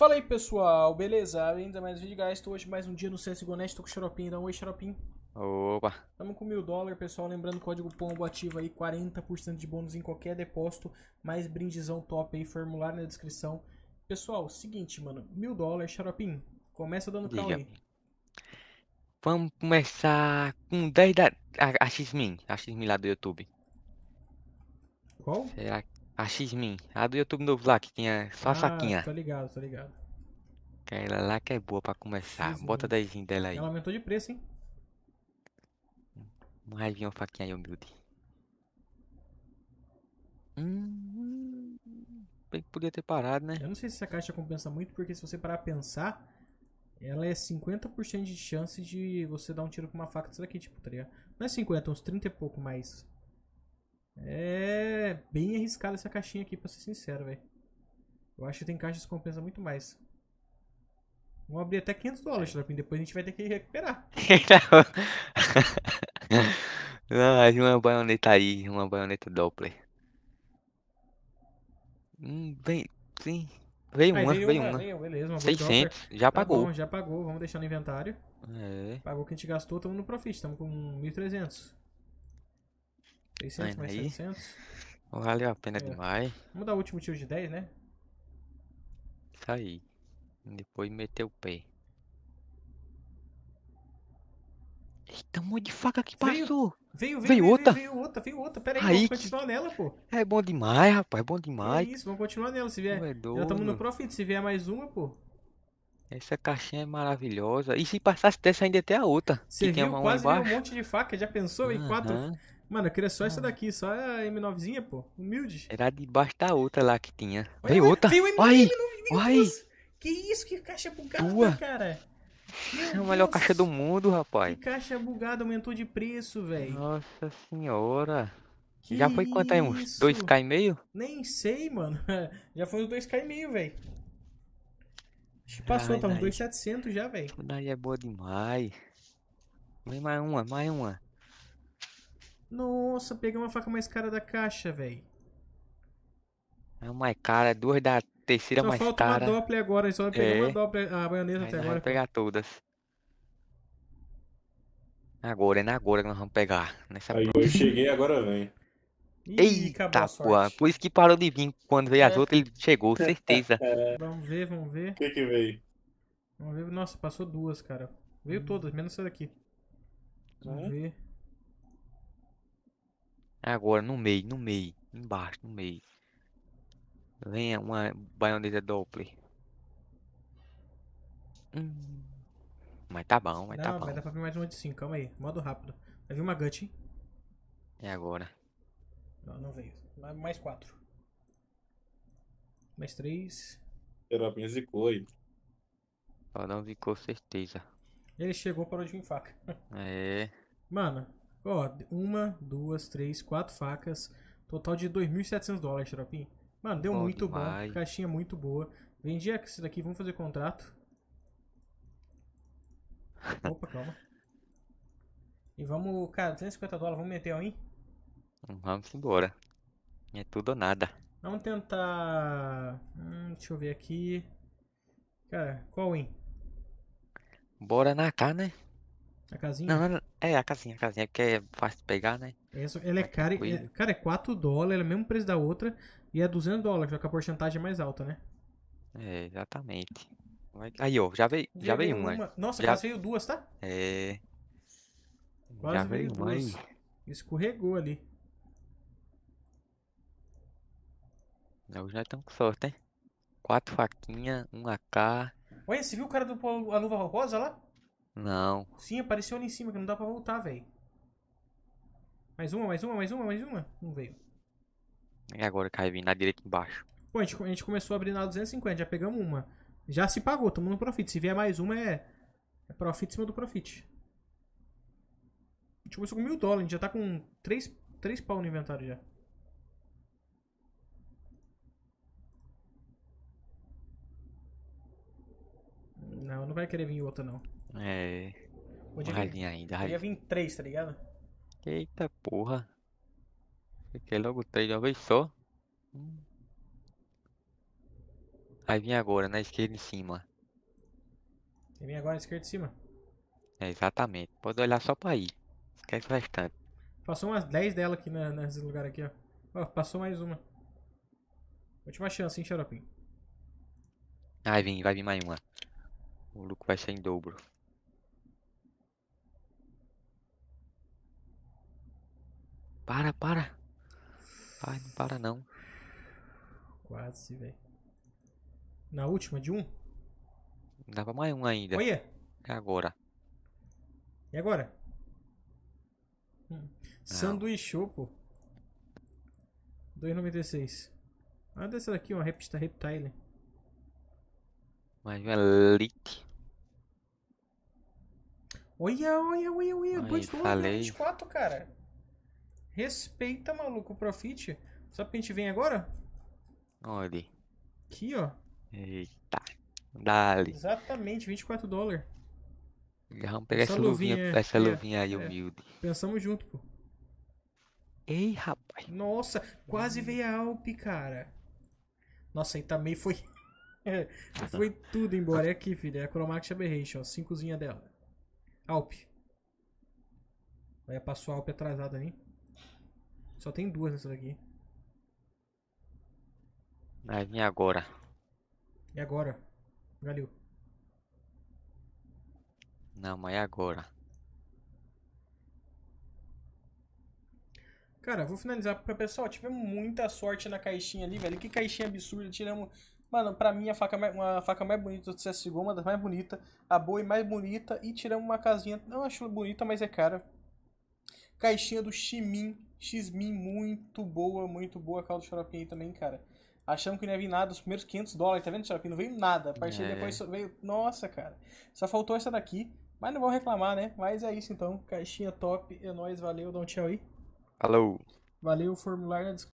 Fala aí pessoal, beleza? Ainda mais um vídeo, guys. Estou hoje mais um dia no CSGO Net, estou com o Xaropim, então oi Xaropim. Opa! Estamos com mil dólares, pessoal. Lembrando, código POMBO ativo aí, 40% de bônus em qualquer depósito, mais brindezão top aí, formulário na descrição. Pessoal, seguinte, mano, mil dólares, Xaropim, começa dando cal aí. Vamos começar com 10 da... A, a X-Min, a X-Min lá do YouTube. Qual? Será que... A X-Min, a do YouTube novo lá, que tinha só a ah, faquinha. Tá ligado, tá ligado. Aquela lá que é boa pra começar. Bota a Bota 10 dela aí. Ela aumentou de preço, hein? Mais vinha uma faquinha aí, humilde. Hum, bem que podia ter parado, né? Eu não sei se essa caixa compensa muito, porque se você parar a pensar, ela é 50% de chance de você dar um tiro com uma faca dessa daqui, tipo, tá ligado? Não é 50, é uns 30 e pouco mais. É bem arriscada essa caixinha aqui, pra ser sincero, velho. Eu acho que tem caixas que compensa muito mais. Vamos abrir até 500 dólares, Trapinho. Depois a gente vai ter que recuperar. Não, mas uma baioneta aí, uma baioneta Doppler. Hum, vem, sim. Veio uma, veio, uma. beleza, uma 600, já tá pagou. Bom, já pagou, vamos deixar no inventário. É. Pagou o que a gente gastou, estamos no profit, estamos com 1.300. 600 mais aí. 700. Valeu a pena é. demais. Vamos dar o último tiro de 10, né? Tá aí. Depois meter o pé. Eita, um monte de faca que veio, passou. Veio, veio, veio, outra. Veio, veio outra, veio outra. Pera aí, aí vamos continuar que... nela, pô. É bom demais, rapaz, é bom demais. É isso, vamos continuar nela. Se vier. É Já estamos no profit, se vier mais uma, pô. Essa caixinha é maravilhosa. E se passasse dessa ainda até a outra. Você viu? Tem uma quase um monte de faca. Já pensou uhum. em quatro, Mano, eu queria só ah. essa daqui, só a M9zinha, pô. Humilde. Era debaixo da outra lá que tinha. Olha, Veio outra. Veio Ai, Que isso? Que caixa bugada, cara. Meu é a melhor caixa do mundo, rapaz. Que caixa bugada, aumentou de preço, velho. Nossa senhora. Que Já foi quanto aí? Uns 2k e meio? Nem sei, mano. Já foi uns 2k e meio, velho. Acho que passou, tá uns 2,700 já, velho. Daí é boa demais. Vem mais uma, mais uma. Nossa, peguei uma faca mais cara da caixa, velho. É mais cara, duas da terceira só mais cara. Só falta uma Doppler agora, só pegar é. uma Doppler, a baioneta até agora. pegar todas. Agora, é na agora que nós vamos pegar. Nessa Aí próxima. eu cheguei, agora vem. Ih, Eita, pô, por isso que parou de vir. Quando veio as é. outras, ele chegou, certeza. É. Vamos ver, vamos ver. O que que veio? Vamos ver, nossa, passou duas, cara. Veio hum. todas, menos essa daqui. Vamos é. ver. É agora, no meio, no meio. Embaixo, no meio. Venha uma baioneta Doppler. Hum. Mas tá bom, mas tá Não, tá bom. Vai dar pra ver mais uma de 5, calma aí. Modo rápido. Vai vir uma Gut, hein? É agora. Não, não veio. Mais 4. Mais 3. Terapinha zicou aí. Só não zicou, certeza. Ele chegou, parou de vir faca. É. Mano, Ó, uma, duas, três, quatro facas. Total de 2.700 dólares, Xaropim. Mano, deu bom muito demais. bom. Caixinha muito boa. Vendi esse daqui, vamos fazer contrato. Opa, calma. E vamos, cara, 250 dólares, vamos meter aí? Vamos embora. É tudo ou nada. Vamos tentar. Hum, deixa eu ver aqui. Cara, qual win? Bora na K, né? A casinha? Não, não, é a casinha, a casinha, que é fácil de pegar, né? Essa, ela é cara, é, cara, é 4 dólares, ela é o mesmo preço da outra, e é 200 dólares, só que a porcentagem é mais alta, né? É, exatamente. Aí, ó, já veio, já, já veio, veio uma. uma. Nossa, já... quase veio duas, tá? É. Quase já veio, veio duas. Aí. Escorregou ali. Hoje nós estamos com sorte, hein? Quatro faquinhas, um AK. Olha, você viu o cara do a luva rosa lá? Não. Sim, apareceu ali em cima, que não dá pra voltar, velho. Mais uma, mais uma, mais uma, mais uma. Não veio. E agora cai vindo na direita embaixo. Pô, a gente, a gente começou a abrir na 250, já pegamos uma. Já se pagou, estamos no profit. Se vier mais uma, é, é profit em cima do profit. A gente começou com mil dólares, a gente já tá com três, três pau no inventário já. Não, não vai querer vir outra não. É. Podia vir, ainda, ralinha. Podia vir três, tá ligado? Eita porra. Fiquei logo três de uma vez só. Hum. Aí vem agora, na esquerda em cima. Você vem agora na esquerda em cima? É, exatamente. Pode olhar só pra aí. Esquece o restante. Passou umas 10 dela aqui na, nesse lugar aqui, ó. ó. Passou mais uma. Última chance, hein, Xaropim. Ai, vem, vai vir mais uma. O lucro vai ser em dobro. Para, para. Ai, não para não. Quase, velho. Na última de um? Dá pra mais um ainda. Olha! É agora. E agora? Hum. Sanduichou, pô. 2,96. Ah, dessa daqui, uma Repta tá Reptile. Mais uma é Elite. Olha, olha, olha, olha. 2,94, cara. Respeita, maluco, o profit. Sabe que a gente vem agora? Onde? Aqui, ó. Eita. Dali. Exatamente, 24 dólares. vamos pegar essa, essa luvinha, luvinha, essa é, luvinha aí, é. humilde. Pensamos junto, pô. Ei, rapaz. Nossa, quase hum. veio a Alp, cara. Nossa, aí também foi. foi tudo embora. É aqui, filho. É a Chromax Aberration, ó. Cincozinha dela. Alp. Aí passou a Alp atrasada ali. Só tem duas nessa daqui. Vai ah, vir agora. E agora? Galil. Não, mas é agora. Cara, vou finalizar pra pessoal. Tivemos muita sorte na caixinha ali, velho. Que caixinha absurda. Tiramos. Mano, pra mim a faca mais, uma faca mais bonita do CSGO, uma das mais bonitas. A boi mais bonita. E tiramos uma casinha. Não acho bonita, mas é cara. Caixinha do Shimin x muito boa, muito boa a caldo de aí também, cara. Achamos que não ia vir nada, os primeiros 500 dólares, tá vendo, xaropinho? Não veio nada. A partir é. depois veio... Nossa, cara. Só faltou essa daqui, mas não vou reclamar, né? Mas é isso, então. Caixinha top, é nóis, valeu, dá um tchau aí. Alô. Valeu, formulário na descrição.